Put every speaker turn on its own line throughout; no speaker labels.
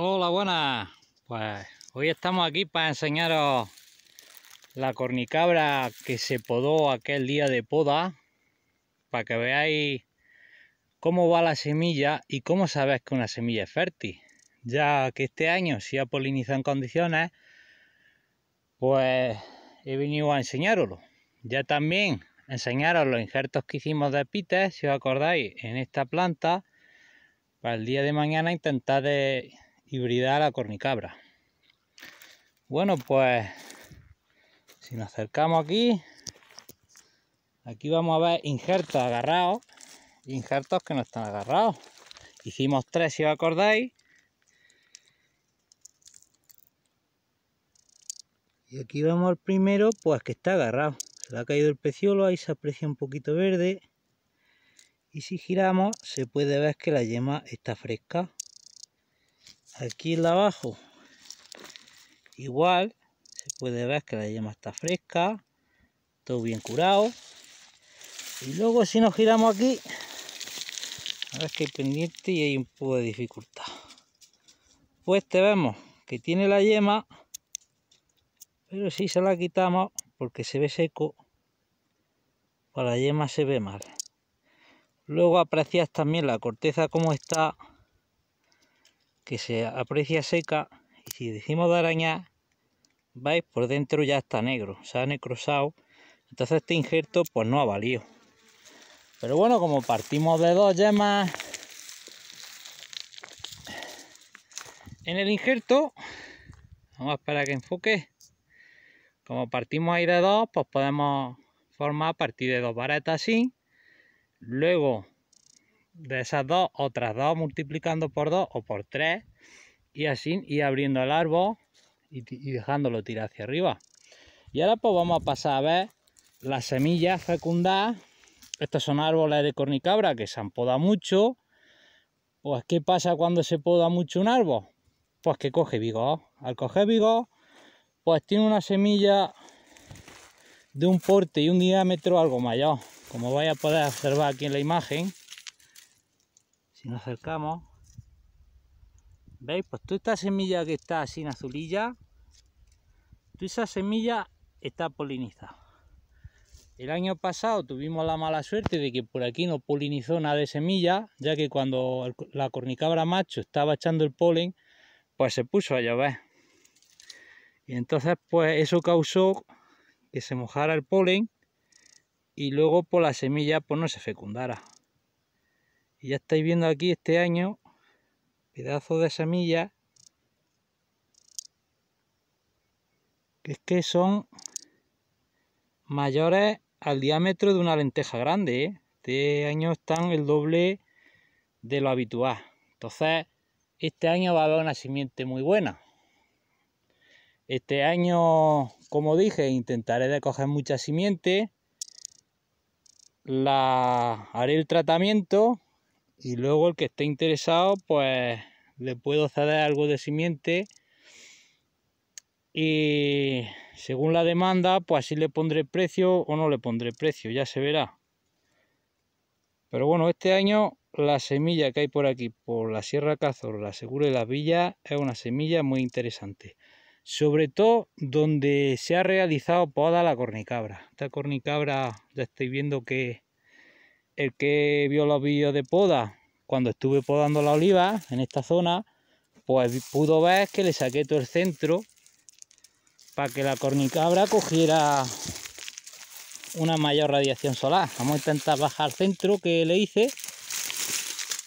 Hola, buenas. Pues hoy estamos aquí para enseñaros la cornicabra que se podó aquel día de poda para que veáis cómo va la semilla y cómo sabéis que una semilla es fértil. Ya que este año si ha polinizado en condiciones, pues he venido a enseñaroslo Ya también enseñaros los injertos que hicimos de peter si os acordáis, en esta planta, para el día de mañana intentar de hibridar la cornicabra. Bueno, pues si nos acercamos aquí, aquí vamos a ver injertos agarrados, injertos que no están agarrados. Hicimos tres, si os acordáis. Y aquí vemos el primero, pues que está agarrado. Se le ha caído el peciolo, ahí se aprecia un poquito verde. Y si giramos, se puede ver que la yema está fresca aquí la abajo igual se puede ver que la yema está fresca todo bien curado y luego si nos giramos aquí ahora es que hay pendiente y hay un poco de dificultad pues te vemos que tiene la yema pero si se la quitamos porque se ve seco para la yema se ve mal luego aprecias también la corteza como está que se aprecia seca y si decimos de arañar vais por dentro ya está negro se ha necrosado entonces este injerto pues no ha valido pero bueno como partimos de dos yemas en el injerto vamos a esperar que enfoque como partimos ahí de dos pues podemos formar a partir de dos varetas así luego de esas dos, otras dos multiplicando por dos o por tres y así y abriendo el árbol y, dejándolo tirar hacia arriba. Y ahora pues vamos a pasar a ver las semillas fecundadas. Estos son árboles de cornicabra que se han podado mucho. Pues ¿qué pasa cuando se poda mucho un árbol? Pues que coge vigor. Al coger vigor, pues tiene una semilla de un porte y un diámetro algo mayor. Como vais a poder observar aquí en la imagen, nos acercamos veis pues toda esta semilla que está así en azulilla toda esa semilla está polinizada el año pasado tuvimos la mala suerte de que por aquí no polinizó nada de semilla ya que cuando la cornicabra macho estaba echando el polen pues se puso a llover y entonces pues eso causó que se mojara el polen y luego por pues, la semilla pues no se fecundara y ya estáis viendo aquí este año, pedazos de semillas, que es que son mayores al diámetro de una lenteja grande. ¿eh? Este año están el doble de lo habitual. Entonces, este año va a haber una simiente muy buena. Este año, como dije, intentaré de coger mucha simiente. La haré el tratamiento y luego el que esté interesado pues le puedo ceder algo de simiente y según la demanda pues así le pondré precio o no le pondré precio ya se verá pero bueno este año la semilla que hay por aquí por la sierra Cazor, la Seguro y las villas es una semilla muy interesante sobre todo donde se ha realizado poda la cornicabra esta cornicabra ya estoy viendo que el que vio los vídeos de poda cuando estuve podando la oliva en esta zona, pues pudo ver que le saqué todo el centro para que la cornicabra cogiera una mayor radiación solar. Vamos a intentar bajar el centro que le hice.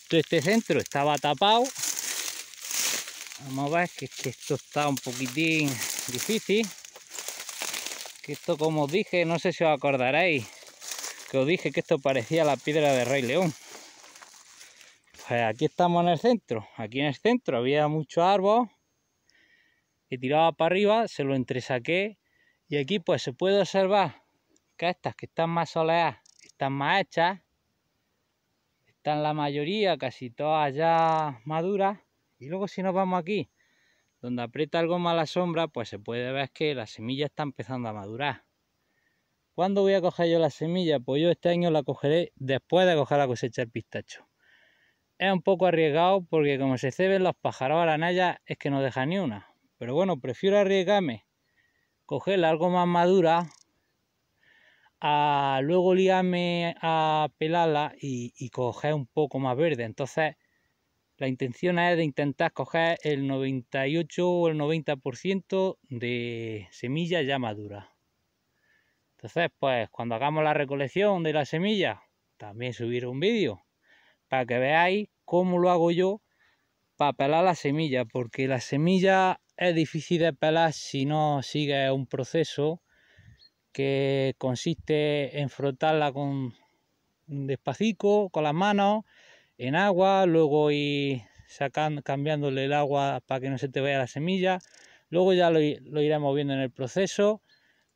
Todo este centro estaba tapado. Vamos a ver que, esto está un poquitín difícil. Que esto, como os dije, no sé si os acordaréis, que os dije que esto parecía la piedra de Rey León. Pues aquí estamos en el centro. Aquí en el centro había mucho árbol que tiraba para arriba, se lo entresaqué y aquí pues se puede observar que estas que están más soleadas, están más hechas, están la mayoría, casi todas ya maduras. Y luego si nos vamos aquí, donde aprieta algo más la sombra, pues se puede ver que la semilla está empezando a madurar. ¿Cuándo voy a coger yo la semilla? Pues yo este año la cogeré después de coger la cosecha del pistacho. Es un poco arriesgado porque como se ceben los pájaros a la naya es que no deja ni una. Pero bueno, prefiero arriesgarme, cogerla algo más madura, a luego liarme a pelarla y, y coger un poco más verde. Entonces la intención es de intentar coger el 98 o el 90% de semilla ya madura. Entonces, pues cuando hagamos la recolección de la semilla también subiré un vídeo para que veáis cómo lo hago yo para pelar la semilla, porque la semilla es difícil de pelar si no sigue un proceso que consiste en frotarla con despacito, con las manos, en agua, luego ir cambiándole el agua para que no se te vaya la semilla, luego ya lo iremos viendo en el proceso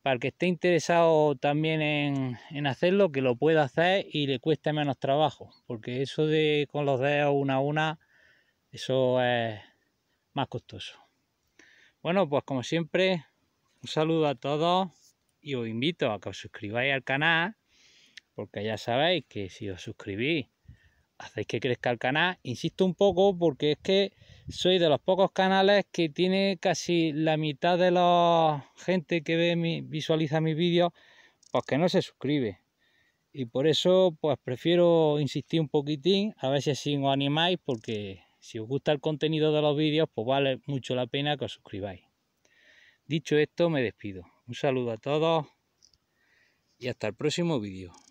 para el que esté interesado también en, en, hacerlo, que lo pueda hacer y le cueste menos trabajo, porque eso de con los dedos una a una, eso es más costoso. Bueno, pues como siempre, un saludo a todos y os invito a que os suscribáis al canal, porque ya sabéis que si os suscribís hacéis que crezca el canal. Insisto un poco porque es que soy de los pocos canales que tiene casi la mitad de la gente que ve mi, visualiza mis vídeos, pues que no se suscribe. Y por eso pues prefiero insistir un poquitín, a ver si os animáis, porque si os gusta el contenido de los vídeos, pues vale mucho la pena que os suscribáis. Dicho esto, me despido. Un saludo a todos y hasta el próximo vídeo.